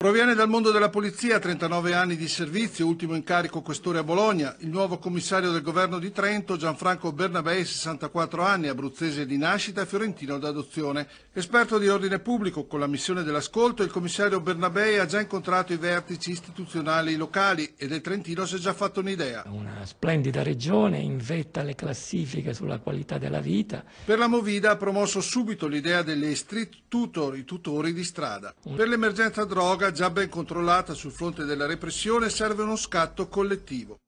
Proviene dal mondo della polizia, 39 anni di servizio, ultimo incarico questore a Bologna. Il nuovo commissario del governo di Trento, Gianfranco Bernabei, 64 anni, abruzzese di nascita e fiorentino d'adozione. Esperto di ordine pubblico, con la missione dell'ascolto, il commissario Bernabei ha già incontrato i vertici istituzionali locali e del Trentino si è già fatto un'idea. Una splendida regione, in vetta alle classifiche sulla qualità della vita. Per la Movida ha promosso subito l'idea delle street tutor, i tutori di strada. Per l'emergenza droga già ben controllata sul fronte della repressione serve uno scatto collettivo.